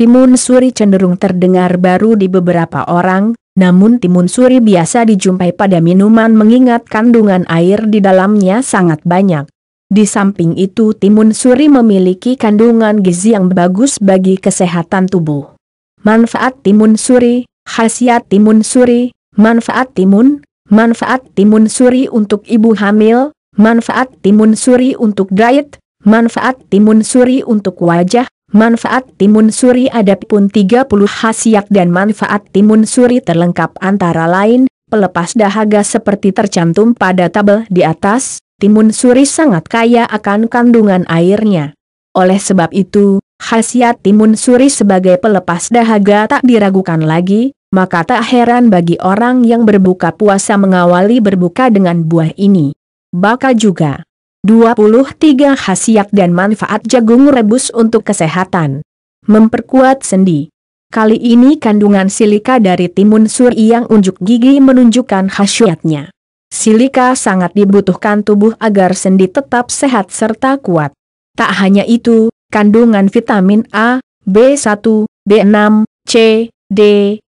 Timun suri cenderung terdengar baru di beberapa orang, namun timun suri biasa dijumpai pada minuman mengingat kandungan air di dalamnya sangat banyak. Di samping itu timun suri memiliki kandungan gizi yang bagus bagi kesehatan tubuh. Manfaat timun suri, khasiat timun suri, manfaat timun, manfaat timun suri untuk ibu hamil, manfaat timun suri untuk diet, manfaat timun suri untuk wajah, Manfaat timun suri adapun pun 30 khasiat dan manfaat timun suri terlengkap antara lain, pelepas dahaga seperti tercantum pada tabel di atas, timun suri sangat kaya akan kandungan airnya. Oleh sebab itu, khasiat timun suri sebagai pelepas dahaga tak diragukan lagi, maka tak heran bagi orang yang berbuka puasa mengawali berbuka dengan buah ini. Baka juga. 23 khasiat dan manfaat jagung rebus untuk kesehatan. Memperkuat sendi. Kali ini kandungan silika dari timun suri yang unjuk gigi menunjukkan khasiatnya. Silika sangat dibutuhkan tubuh agar sendi tetap sehat serta kuat. Tak hanya itu, kandungan vitamin A, B1, B6, C, D,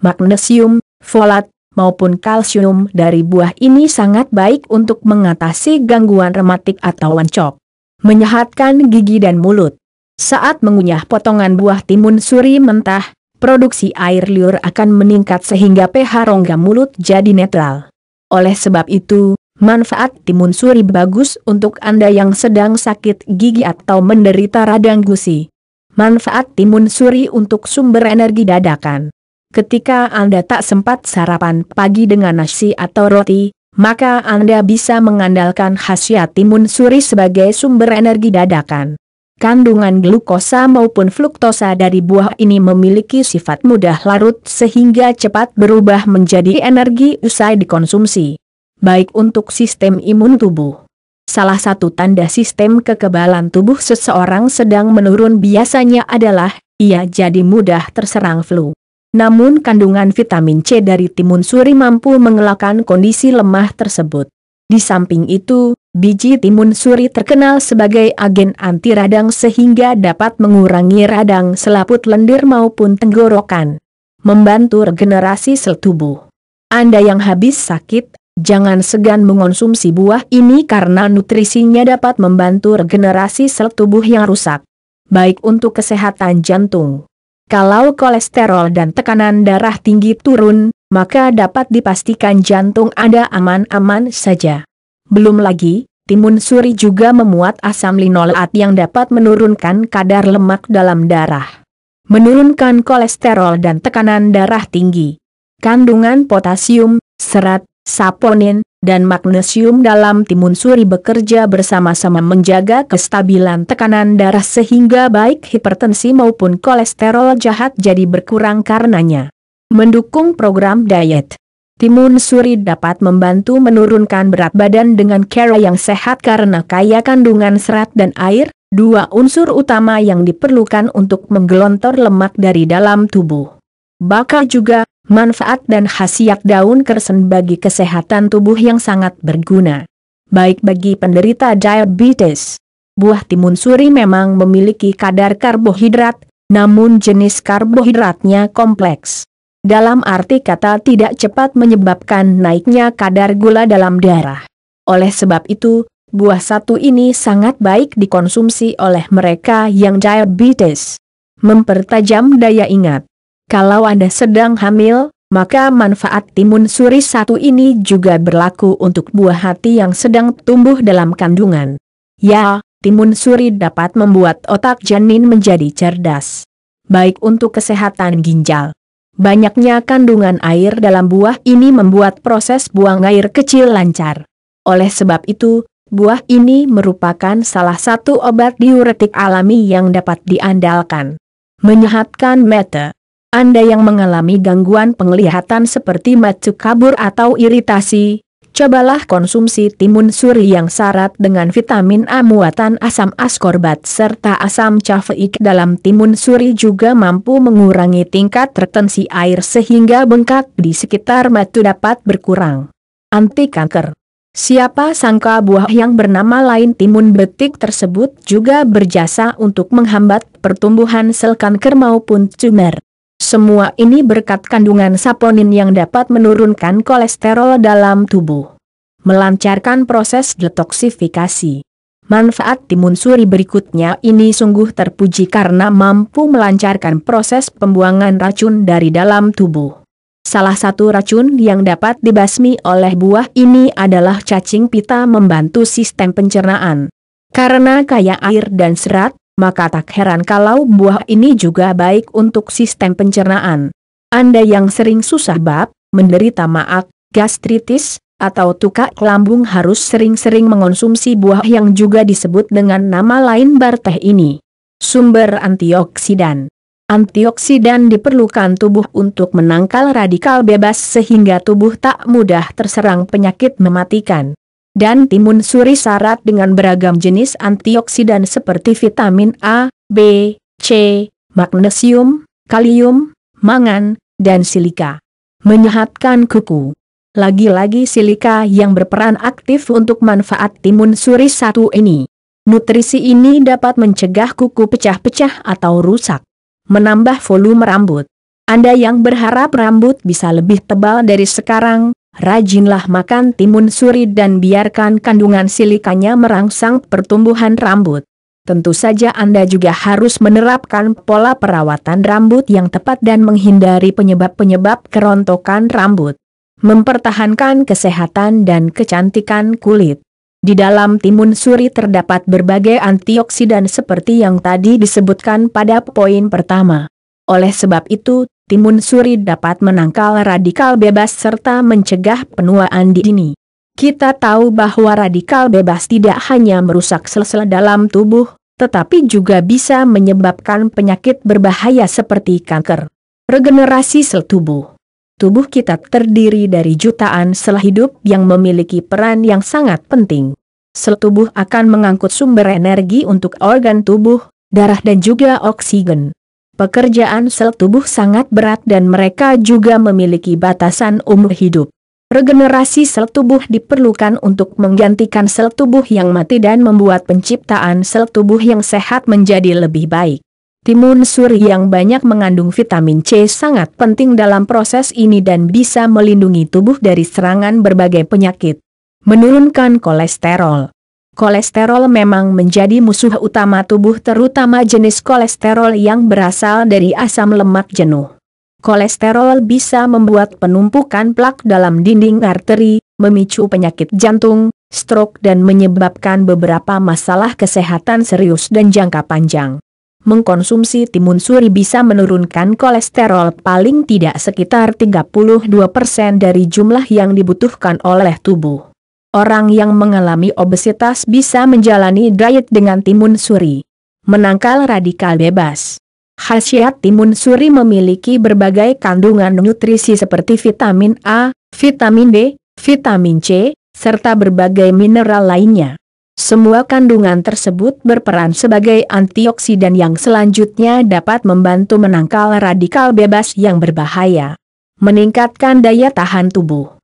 magnesium, folat, maupun kalsium dari buah ini sangat baik untuk mengatasi gangguan rematik atau wancok. Menyehatkan gigi dan mulut. Saat mengunyah potongan buah timun suri mentah, produksi air liur akan meningkat sehingga pH rongga mulut jadi netral. Oleh sebab itu, manfaat timun suri bagus untuk Anda yang sedang sakit gigi atau menderita radang gusi. Manfaat timun suri untuk sumber energi dadakan. Ketika Anda tak sempat sarapan pagi dengan nasi atau roti, maka Anda bisa mengandalkan khasiat timun suri sebagai sumber energi dadakan. Kandungan glukosa maupun fruktosa dari buah ini memiliki sifat mudah larut sehingga cepat berubah menjadi energi usai dikonsumsi. Baik untuk sistem imun tubuh. Salah satu tanda sistem kekebalan tubuh seseorang sedang menurun biasanya adalah ia jadi mudah terserang flu namun kandungan vitamin C dari timun suri mampu mengelakkan kondisi lemah tersebut. Di samping itu, biji timun suri terkenal sebagai agen anti radang sehingga dapat mengurangi radang selaput lendir maupun tenggorokan. Membantu regenerasi sel tubuh. Anda yang habis sakit, jangan segan mengonsumsi buah ini karena nutrisinya dapat membantu regenerasi sel tubuh yang rusak. Baik untuk kesehatan jantung kalau kolesterol dan tekanan darah tinggi turun, maka dapat dipastikan jantung Anda aman-aman saja. Belum lagi, timun suri juga memuat asam linoleat yang dapat menurunkan kadar lemak dalam darah. Menurunkan kolesterol dan tekanan darah tinggi. Kandungan potasium, serat, saponin, dan magnesium dalam timun suri bekerja bersama-sama menjaga kestabilan tekanan darah sehingga baik hipertensi maupun kolesterol jahat jadi berkurang karenanya. Mendukung program diet Timun suri dapat membantu menurunkan berat badan dengan cara yang sehat karena kaya kandungan serat dan air, dua unsur utama yang diperlukan untuk menggelontor lemak dari dalam tubuh. Bakal juga Manfaat dan khasiat daun kersen bagi kesehatan tubuh yang sangat berguna. Baik bagi penderita diabetes. Buah timun suri memang memiliki kadar karbohidrat, namun jenis karbohidratnya kompleks. Dalam arti kata tidak cepat menyebabkan naiknya kadar gula dalam darah. Oleh sebab itu, buah satu ini sangat baik dikonsumsi oleh mereka yang diabetes. Mempertajam daya ingat kalau Anda sedang hamil, maka manfaat timun suri satu ini juga berlaku untuk buah hati yang sedang tumbuh dalam kandungan. Ya, timun suri dapat membuat otak janin menjadi cerdas. Baik untuk kesehatan ginjal. Banyaknya kandungan air dalam buah ini membuat proses buang air kecil lancar. Oleh sebab itu, buah ini merupakan salah satu obat diuretik alami yang dapat diandalkan. Menyehatkan mata anda yang mengalami gangguan penglihatan seperti macu kabur atau iritasi, cobalah konsumsi timun suri yang syarat dengan vitamin A muatan asam askorbat serta asam cafeik dalam timun suri juga mampu mengurangi tingkat retensi air sehingga bengkak di sekitar matu dapat berkurang. Anti kanker Siapa sangka buah yang bernama lain timun betik tersebut juga berjasa untuk menghambat pertumbuhan sel kanker maupun tumor. Semua ini berkat kandungan saponin yang dapat menurunkan kolesterol dalam tubuh. Melancarkan proses detoksifikasi. Manfaat timun suri berikutnya ini sungguh terpuji karena mampu melancarkan proses pembuangan racun dari dalam tubuh. Salah satu racun yang dapat dibasmi oleh buah ini adalah cacing pita membantu sistem pencernaan. Karena kaya air dan serat, maka tak heran kalau buah ini juga baik untuk sistem pencernaan. Anda yang sering susah bab, menderita maag, gastritis, atau tukak lambung harus sering-sering mengonsumsi buah yang juga disebut dengan nama lain bar teh ini. Sumber antioksidan Antioksidan diperlukan tubuh untuk menangkal radikal bebas sehingga tubuh tak mudah terserang penyakit mematikan dan timun suri syarat dengan beragam jenis antioksidan seperti vitamin A, B, C, magnesium, kalium, mangan, dan silika. Menyehatkan kuku. Lagi-lagi silika yang berperan aktif untuk manfaat timun suri satu ini. Nutrisi ini dapat mencegah kuku pecah-pecah atau rusak. Menambah volume rambut. Anda yang berharap rambut bisa lebih tebal dari sekarang, Rajinlah makan timun suri dan biarkan kandungan silikanya merangsang pertumbuhan rambut. Tentu saja Anda juga harus menerapkan pola perawatan rambut yang tepat dan menghindari penyebab-penyebab kerontokan rambut. Mempertahankan kesehatan dan kecantikan kulit. Di dalam timun suri terdapat berbagai antioksidan seperti yang tadi disebutkan pada poin pertama. Oleh sebab itu, Timun Suri dapat menangkal radikal bebas serta mencegah penuaan di dini. Kita tahu bahwa radikal bebas tidak hanya merusak sel-sel dalam tubuh, tetapi juga bisa menyebabkan penyakit berbahaya seperti kanker. Regenerasi sel tubuh Tubuh kita terdiri dari jutaan sel hidup yang memiliki peran yang sangat penting. Sel tubuh akan mengangkut sumber energi untuk organ tubuh, darah dan juga oksigen. Pekerjaan sel tubuh sangat berat dan mereka juga memiliki batasan umur hidup. Regenerasi sel tubuh diperlukan untuk menggantikan sel tubuh yang mati dan membuat penciptaan sel tubuh yang sehat menjadi lebih baik. Timun suri yang banyak mengandung vitamin C sangat penting dalam proses ini dan bisa melindungi tubuh dari serangan berbagai penyakit. Menurunkan kolesterol kolesterol memang menjadi musuh utama tubuh terutama jenis kolesterol yang berasal dari asam lemak jenuh. Kolesterol bisa membuat penumpukan plak dalam dinding arteri, memicu penyakit jantung, stroke dan menyebabkan beberapa masalah kesehatan serius dan jangka panjang. Mengkonsumsi timun suri bisa menurunkan kolesterol paling tidak sekitar 32% dari jumlah yang dibutuhkan oleh tubuh. Orang yang mengalami obesitas bisa menjalani diet dengan timun suri. Menangkal radikal bebas. Khasiat timun suri memiliki berbagai kandungan nutrisi seperti vitamin A, vitamin B, vitamin C, serta berbagai mineral lainnya. Semua kandungan tersebut berperan sebagai antioksidan yang selanjutnya dapat membantu menangkal radikal bebas yang berbahaya. Meningkatkan daya tahan tubuh.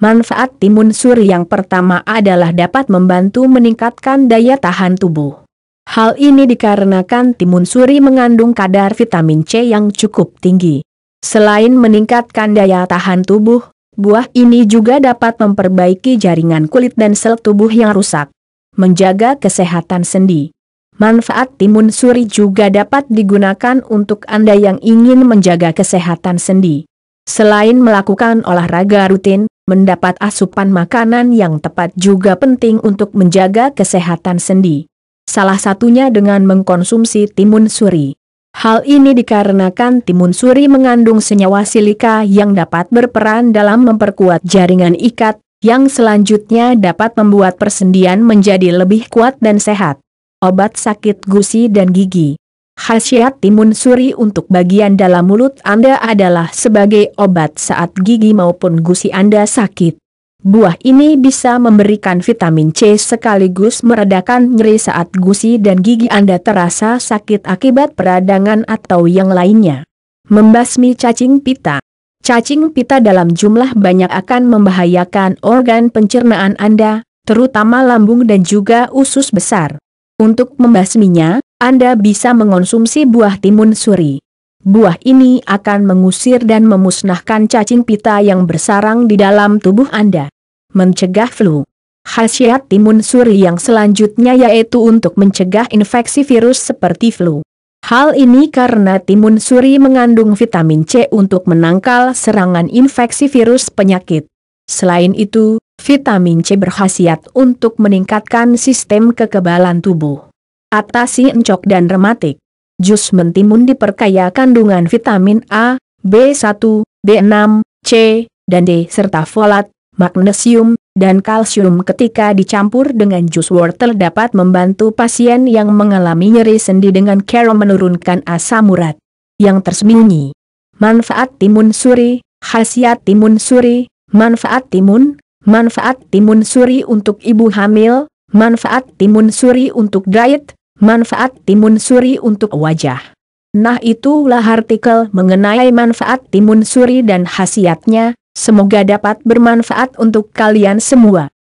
Manfaat timun suri yang pertama adalah dapat membantu meningkatkan daya tahan tubuh. Hal ini dikarenakan timun suri mengandung kadar vitamin C yang cukup tinggi. Selain meningkatkan daya tahan tubuh, buah ini juga dapat memperbaiki jaringan kulit dan sel tubuh yang rusak. Menjaga kesehatan sendi. Manfaat timun suri juga dapat digunakan untuk Anda yang ingin menjaga kesehatan sendi. Selain melakukan olahraga rutin, mendapat asupan makanan yang tepat juga penting untuk menjaga kesehatan sendi. Salah satunya dengan mengkonsumsi timun suri. Hal ini dikarenakan timun suri mengandung senyawa silika yang dapat berperan dalam memperkuat jaringan ikat, yang selanjutnya dapat membuat persendian menjadi lebih kuat dan sehat. Obat sakit gusi dan gigi Khasiat timun suri untuk bagian dalam mulut Anda adalah sebagai obat saat gigi maupun gusi Anda sakit. Buah ini bisa memberikan vitamin C sekaligus meredakan nyeri saat gusi dan gigi Anda terasa sakit akibat peradangan atau yang lainnya. Membasmi cacing pita Cacing pita dalam jumlah banyak akan membahayakan organ pencernaan Anda, terutama lambung dan juga usus besar. Untuk membasminya, anda bisa mengonsumsi buah timun suri. Buah ini akan mengusir dan memusnahkan cacing pita yang bersarang di dalam tubuh Anda. Mencegah flu. Khasiat timun suri yang selanjutnya yaitu untuk mencegah infeksi virus seperti flu. Hal ini karena timun suri mengandung vitamin C untuk menangkal serangan infeksi virus penyakit. Selain itu, vitamin C berkhasiat untuk meningkatkan sistem kekebalan tubuh atasi encok dan rematik. Jus mentimun diperkaya kandungan vitamin A, B1, B6, C, dan D serta folat, magnesium, dan kalsium ketika dicampur dengan jus wortel dapat membantu pasien yang mengalami nyeri sendi dengan cara menurunkan asam urat. Yang tersembunyi. Manfaat timun suri, khasiat timun suri, manfaat timun, manfaat timun suri untuk ibu hamil, manfaat timun suri untuk diet, Manfaat timun suri untuk wajah. Nah itulah artikel mengenai manfaat timun suri dan khasiatnya, semoga dapat bermanfaat untuk kalian semua.